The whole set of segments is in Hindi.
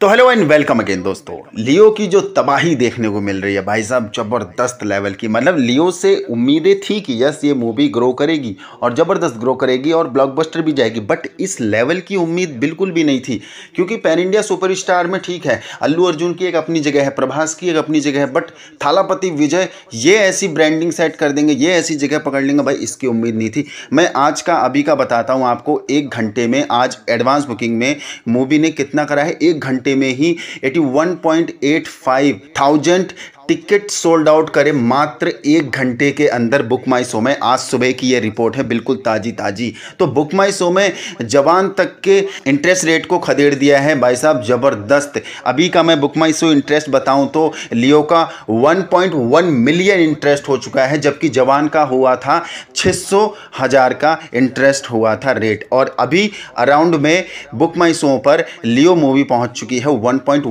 तो हेलो एंड वेलकम अगेन दोस्तों लियो की जो तबाही देखने को मिल रही है भाई साहब ज़बरदस्त लेवल की मतलब लियो से उम्मीदें थी कि यस ये मूवी ग्रो करेगी और ज़बरदस्त ग्रो करेगी और ब्लॉकबस्टर भी जाएगी बट इस लेवल की उम्मीद बिल्कुल भी नहीं थी क्योंकि पैन इंडिया सुपरस्टार में ठीक है अल्लू अर्जुन की एक अपनी जगह है प्रभास की एक अपनी जगह है बट थालापति विजय ये ऐसी ब्रांडिंग सेट कर देंगे ये ऐसी जगह पकड़ लेंगे भाई इसकी उम्मीद नहीं थी मैं आज का अभी का बताता हूँ आपको एक घंटे में आज एडवांस बुकिंग में मूवी ने कितना करा है एक घंटे घंटे में ही eighty one point eight five thousand ticket sold out करें मात्र एक घंटे के अंदर बुक माई शो में आज सुबह की ये रिपोर्ट है बिल्कुल ताज़ी ताज़ी तो बुक माई शो में जवान तक के इंटरेस्ट रेट को खदेड़ दिया है भाई साहब ज़बरदस्त अभी का मैं बुक माई शो इंटरेस्ट बताऊं तो लियो का 1.1 मिलियन इंटरेस्ट हो चुका है जबकि जवान का हुआ था छः सौ हज़ार का इंटरेस्ट हुआ था रेट और अभी अराउंड में बुक माई शो पर लियो मूवी पहुँच चुकी है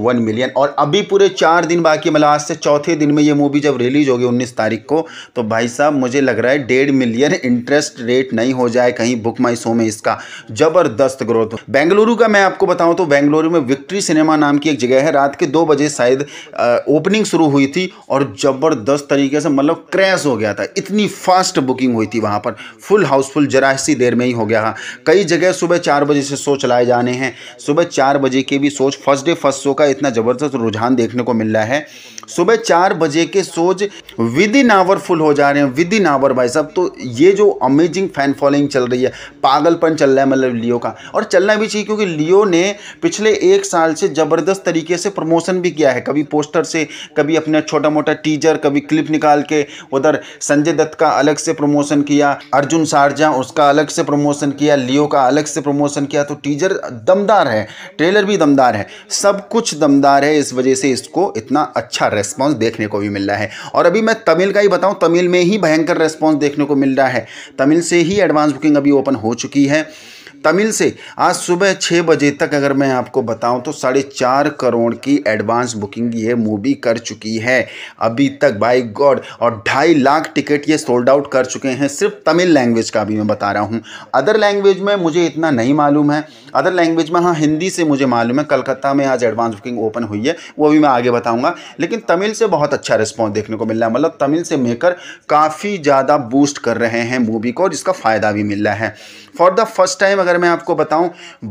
वन मिलियन और अभी पूरे चार दिन बाकी मतलब आज से चौथे चौथे दिन में ये मूवी जब रिलीज होगी उन्नीस तारीख को तो भाई साहब मुझे लग रहा है डेढ़ मिलियन इंटरेस्ट रेट नहीं हो जाए कहीं बुक माई शो में इसका जबरदस्त ग्रोथ बेंगलुरु का मैं आपको बताऊं तो बेंगलुरु में विक्ट्री सिनेमा नाम की एक जगह है रात के दो बजे शायद ओपनिंग शुरू हुई थी और जबरदस्त तरीके से मतलब क्रैश हो गया था इतनी फास्ट बुकिंग हुई थी वहाँ पर फुल हाउसफुल जरा सी देर में ही हो गया हाँ, कई जगह सुबह चार बजे से शो चलाए जाने हैं सुबह चार बजे के भी सोच फर्स्ट डे फर्स्ट शो का इतना ज़बरदस्त रुझान देखने को मिल रहा है सुबह चार चार बजे के shows within hour full हो जा रहे हैं विद इन आवर भाई साहब तो ये जो अमेजिंग फैन फॉलोइंग चल रही है पागलपन चल रहा है मतलब लियो का और चलना भी चाहिए क्योंकि लियो ने पिछले एक साल से ज़बरदस्त तरीके से प्रमोशन भी किया है कभी पोस्टर से कभी अपना छोटा मोटा टीजर कभी क्लिप निकाल के उधर संजय दत्त का अलग से प्रमोशन किया अर्जुन सारजा उसका अलग से प्रमोशन किया लियो का अलग से प्रमोशन किया तो टीजर दमदार है ट्रेलर भी दमदार है सब कुछ दमदार है इस वजह से इसको इतना अच्छा रेस्पॉन्स देखने को भी मिल रहा है और अभी मैं तमिल का ही बताऊँ तमिल में ही भयंकर रेस्पॉन्स देखने को मिल रहा है तमिल से ही एडवांस बुकिंग अभी ओपन हो चुकी है तमिल से आज सुबह छः बजे तक अगर मैं आपको बताऊं तो साढ़े चार करोड़ की एडवांस बुकिंग ये मूवी कर चुकी है अभी तक बाई गॉड और ढाई लाख टिकट ये सोल्ड आउट कर चुके हैं सिर्फ तमिल लैंग्वेज का भी मैं बता रहा हूँ अदर लैंग्वेज में मुझे इतना नहीं मालूम है अदर लैंग्वेज में हाँ हिंदी से मुझे मालूम है कलकत्ता में आज एडवांस बुकिंग ओपन हुई है वो भी मैं आगे बताऊँगा लेकिन तमिल से बहुत अच्छा रिस्पॉन्स देखने को मिल रहा है मतलब तमिल से मेकर काफ़ी ज़्यादा बूस्ट कर रहे हैं मूवी को और इसका फ़ायदा भी मिल रहा है फॉर द फर्स्ट टाइम अगर मैं आपको बताऊं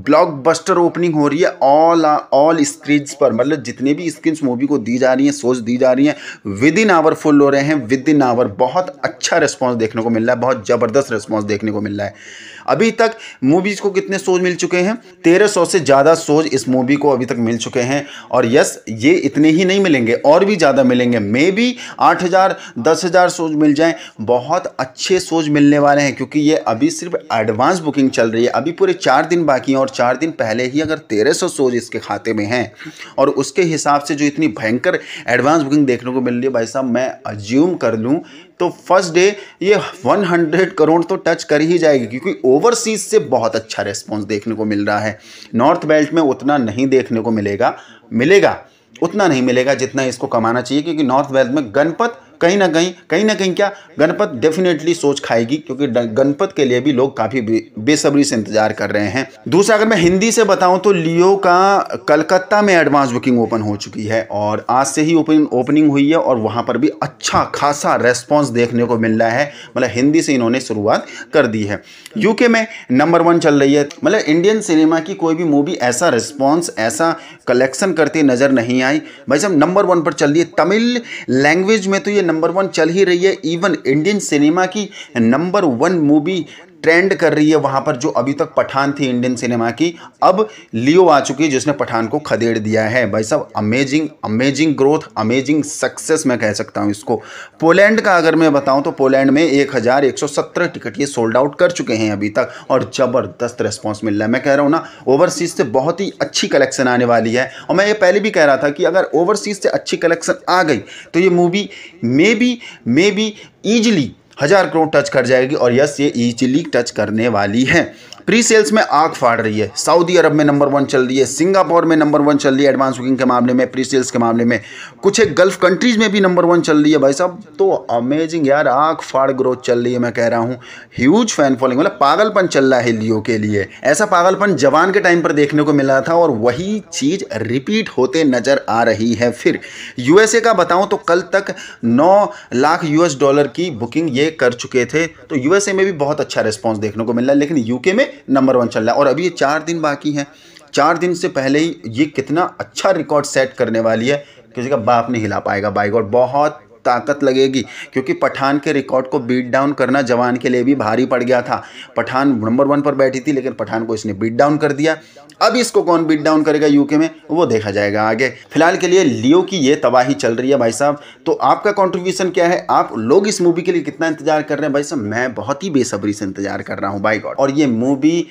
ब्लॉकबस्टर ओपनिंग हो रही है ऑल ऑल स्क्रीन्स पर मतलब जितने भी स्क्रीन्स मूवी को दी जा रही हैं सोच दी जा रही हैं विद इन आवर फुल हो रहे हैं विद इन आवर बहुत अच्छा रिस्पॉन्स देखने को मिल रहा है बहुत ज़बरदस्त रिस्पॉन्स देखने को मिल रहा है अभी तक मूवीज़ को कितने सोज मिल चुके हैं तेरह सौ से ज़्यादा सोज इस मूवी को अभी तक मिल चुके हैं और यस ये इतने ही नहीं मिलेंगे और भी ज़्यादा मिलेंगे मे भी आठ हज़ार दस हज़ार सोज मिल जाएँ बहुत अच्छे सोच मिलने वाले हैं क्योंकि ये अभी सिर्फ एडवांस एडवांस बुकिंग चल रही है अभी पूरे चार दिन बाकी हैं और चार दिन पहले ही अगर तेरह सौ सोज इसके खाते में हैं और उसके हिसाब से जो इतनी भयंकर एडवांस बुकिंग देखने को मिल रही है भाई साहब मैं अज्यूम कर लूँ तो फर्स्ट डे ये 100 करोड़ तो टच कर ही जाएगी क्योंकि ओवरसीज से बहुत अच्छा रिस्पॉन्स देखने को मिल रहा है नॉर्थ बेल्ट में उतना नहीं देखने को मिलेगा मिलेगा उतना नहीं मिलेगा जितना इसको कमाना चाहिए क्योंकि नॉर्थ बेल्ट में गणपत कहीं ना कहीं कहीं ना कहीं क्या गणपत डेफिनेटली सोच खाएगी क्योंकि गणपत के लिए भी लोग काफ़ी बेसब्री से इंतजार कर रहे हैं दूसरा अगर मैं हिंदी से बताऊं तो लियो का कलकत्ता में एडवांस बुकिंग ओपन हो चुकी है और आज से ही ओपनिंग ओपनिंग हुई है और वहां पर भी अच्छा खासा रेस्पॉन्स देखने को मिल रहा है मतलब हिंदी से इन्होंने शुरुआत कर दी है यूके में नंबर वन चल रही है मतलब इंडियन सिनेमा की कोई भी मूवी ऐसा रिस्पॉन्स ऐसा कलेक्शन करती नज़र नहीं आई भाई साहब नंबर वन पर चल रही है तमिल लैंग्वेज में तो ये नंबर वन चल ही रही है इवन इंडियन सिनेमा की नंबर वन मूवी ट्रेंड कर रही है वहाँ पर जो अभी तक पठान थी इंडियन सिनेमा की अब लियो आ चुकी है जिसने पठान को खदेड़ दिया है भाई साहब amazing amazing growth amazing success मैं कह सकता हूँ इसको पोलैंड का अगर मैं बताऊँ तो पोलैंड में एक टिकट ये सोल्ड आउट कर चुके हैं अभी तक और ज़बरदस्त रिस्पॉन्स मिल रहा है मैं कह रहा हूँ ना ओवरसीज़ से बहुत ही अच्छी कलेक्शन आने वाली है और मैं ये पहले भी कह रहा था कि अगर ओवरसीज़ से अच्छी कलेक्शन आ गई तो ये movie maybe maybe easily हज़ार करोड़ टच कर जाएगी और यस ये ईजिली e टच करने वाली है प्री सेल्स में आग फाड़ रही है सऊदी अरब में नंबर वन चल रही है सिंगापुर में नंबर वन चल रही है एडवांस बुकिंग के मामले में प्री सेल्स के मामले में कुछ एक गल्फ कंट्रीज़ में भी नंबर वन चल रही है भाई साहब तो अमेजिंग यार आग फाड़ ग्रोथ चल रही है मैं कह रहा हूँ ह्यूज फैन फॉलोइंग मतलब पागलपन चल रहा है लियो के लिए ऐसा पागलपन जवान के टाइम पर देखने को मिला था और वही चीज़ रिपीट होते नज़र आ रही है फिर यूएसए का बताऊँ तो कल तक नौ लाख यूएस डॉलर की बुकिंग ये कर चुके थे तो यूएसए में भी बहुत अच्छा रिस्पॉन्स देखने को मिल रहा है लेकिन यूके में नंबर वन चल रहा है और अभी ये चार दिन बाकी हैं चार दिन से पहले ही ये कितना अच्छा रिकॉर्ड सेट करने वाली है किसी का बाप नहीं हिला पाएगा बाइक और बहुत ताकत लगेगी क्योंकि पठान के रिकॉर्ड को बीट डाउन करना जवान के लिए भी भारी पड़ गया था पठान नंबर वन पर बैठी थी लेकिन पठान को इसने बीट डाउन कर दिया अब इसको कौन बीट डाउन करेगा यूके में वो देखा जाएगा आगे फिलहाल के लिए लियो की ये तबाही चल रही है भाई साहब तो आपका कॉन्ट्रीब्यूशन क्या है आप लोग इस मूवी के लिए कितना इंतजार कर रहे हैं भाई साहब मैं बहुत ही बेसब्री से इंतजार कर रहा हूँ बाई गॉड और ये मूवी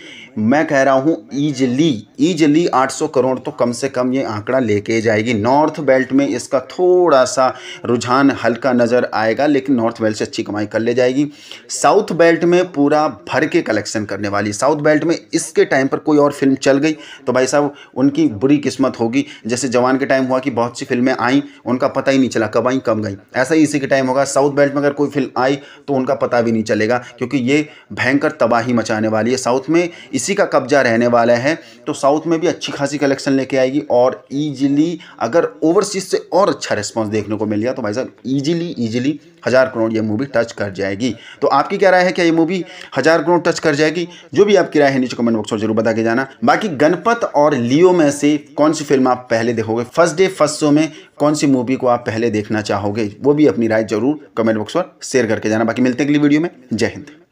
मैं कह रहा हूँ ईजली ईजली सौ करोड़ तो कम से कम ये आंकड़ा लेके जाएगी नॉर्थ बेल्ट में इसका थोड़ा सा रुझान हल्का नज़र आएगा लेकिन नॉर्थ बेल्ट से अच्छी कमाई कर ले जाएगी साउथ बेल्ट में पूरा भर के कलेक्शन करने वाली साउथ बेल्ट में इसके टाइम पर कोई और फिल्म चल गई तो भाई साहब उनकी बुरी किस्मत होगी जैसे जवान के टाइम हुआ कि बहुत सी फिल्में आई उनका पता ही नहीं चला कब आई कब गई ऐसा ही इसी के टाइम होगा साउथ बेल्ट में अगर कोई फिल्म आई तो उनका पता भी नहीं चलेगा क्योंकि ये भयंकर तबाही मचाने वाली है साउथ में इसी का कब्जा रहने वाला है तो साउथ में भी अच्छी खासी कलेक्शन लेके आएगी और ईजिली अगर ओवरसीज से और अच्छा रिस्पॉन्स देखने को मिल गया तो भाई साहब ईजिली ईजिली हज़ार करोड़ ये मूवी टच कर जाएगी तो आपकी क्या राय है क्या ये मूवी हज़ार करोड़ टच कर जाएगी जो भी आपकी राय है नीचे कमेंट बॉक्स में जरूर बता के जाना बाकी गणपत और लियो में से कौन सी फिल्म आप पहले देखोगे फर्स्ट डे फर्स्ट शो में कौन सी मूवी को आप पहले देखना चाहोगे वो भी अपनी राय जरूर कमेंट बॉक्स पर शेयर करके जाना बाकी मिलते अगली वीडियो में जय हिंद